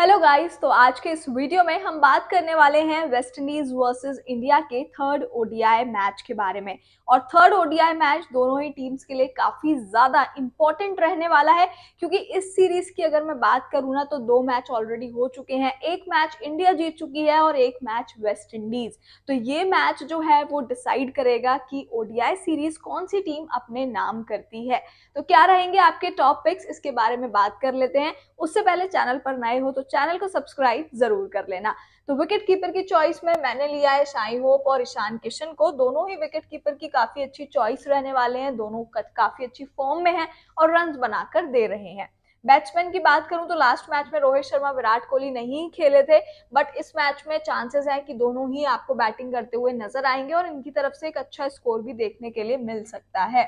hello guys तो आज के इस वीडियो में हम बात करने वाले हैं वेस्ट इंडीज वर्सेज इंडिया के थर्ड ओडीआई मैच के बारे में और थर्ड ओडीआई मैच दोनों ही टीम्स के लिए काफी ज्यादा इंपॉर्टेंट रहने वाला है क्योंकि इस सीरीज की अगर मैं बात करूँ ना तो दो मैच ऑलरेडी हो चुके हैं एक मैच इंडिया जीत चुकी है और एक मैच वेस्ट इंडीज तो ये मैच जो है वो डिसाइड करेगा कि ओडीआई सीरीज कौन सी टीम अपने नाम करती है तो क्या रहेंगे आपके टॉप पिक्स इसके बारे में बात कर लेते हैं उससे पहले चैनल पर नए हो तो चैनल को सब्सक्राइब जरूर कर लेना तो विकेट कीपर की चॉइस में मैंने लिया है शाही होप और ईशान किशन को दोनों ही विकेट कीपर की काफी अच्छी चॉइस रहने वाले हैं दोनों काफी अच्छी फॉर्म में हैं और रन बनाकर दे रहे हैं बैट्समैन की बात करूं तो लास्ट मैच में रोहित शर्मा विराट कोहली नहीं खेले थे बट इस मैच में चांसेस हैं कि दोनों ही आपको बैटिंग करते हुए नजर आएंगे और इनकी तरफ से एक अच्छा स्कोर भी देखने के लिए मिल सकता है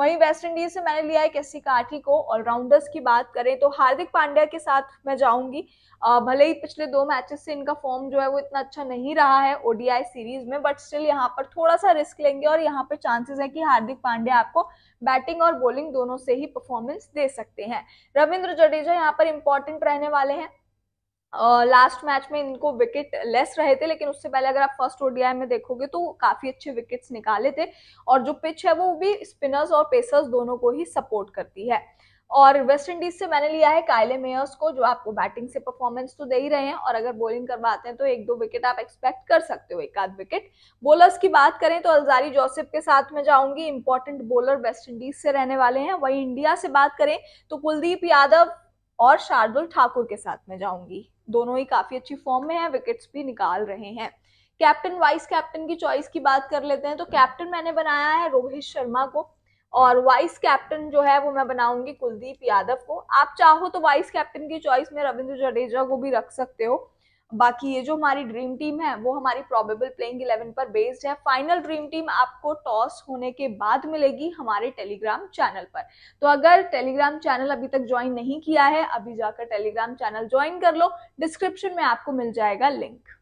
वहीं वेस्ट इंडीज से मैंने लिया है कैसी काठी को ऑलराउंडर्स की बात करें तो हार्दिक पांड्या के साथ मैं जाऊंगी भले ही पिछले दो मैचेस से इनका फॉर्म जो है वो इतना अच्छा नहीं रहा है ओडीआई सीरीज में बट स्टिल यहाँ पर थोड़ा सा रिस्क लेंगे और यहाँ पर चांसेस है कि हार्दिक पांड्या आपको बैटिंग और बॉलिंग दोनों से ही परफॉर्मेंस दे सकते हैं रविंद्र जडेजा यहाँ पर इंपॉर्टेंट रहने वाले हैं लास्ट मैच में इनको विकेट लेस रहे थे लेकिन उससे पहले अगर आप फर्स्ट ओडीआई में देखोगे तो काफ़ी अच्छे विकेट्स निकाले थे और जो पिच है वो भी स्पिनर्स और पेसर्स दोनों को ही सपोर्ट करती है और वेस्ट इंडीज से मैंने लिया है कायले मेयर्स को जो आपको बैटिंग से परफॉर्मेंस तो दे ही रहे हैं और अगर बॉलिंग करवाते हैं तो एक दो विकेट आप एक्सपेक्ट कर सकते हो एक आध विकेट बॉलर्स की बात करें तो अलजारी जोसेफ के साथ में जाऊंगी इंपॉर्टेंट बॉलर वेस्ट इंडीज से रहने वाले हैं वही इंडिया से बात करें तो कुलदीप यादव और शार्दुल ठाकुर के साथ में जाऊंगी दोनों ही काफी अच्छी फॉर्म में है विकेट्स भी निकाल रहे हैं कैप्टन वाइस कैप्टन की चॉइस की बात कर लेते हैं तो कैप्टन मैंने बनाया है रोहित शर्मा को और वाइस कैप्टन जो है वो मैं बनाऊंगी कुलदीप यादव को आप चाहो तो वाइस कैप्टन की चॉइस में रविंद्र जडेजा को भी रख सकते हो बाकी ये जो हमारी ड्रीम टीम है वो हमारी प्रोबेबल प्लेइंग इलेवन पर बेस्ड है फाइनल ड्रीम टीम आपको टॉस होने के बाद मिलेगी हमारे टेलीग्राम चैनल पर तो अगर टेलीग्राम चैनल अभी तक ज्वाइन नहीं किया है अभी जाकर टेलीग्राम चैनल ज्वाइन कर लो डिस्क्रिप्शन में आपको मिल जाएगा लिंक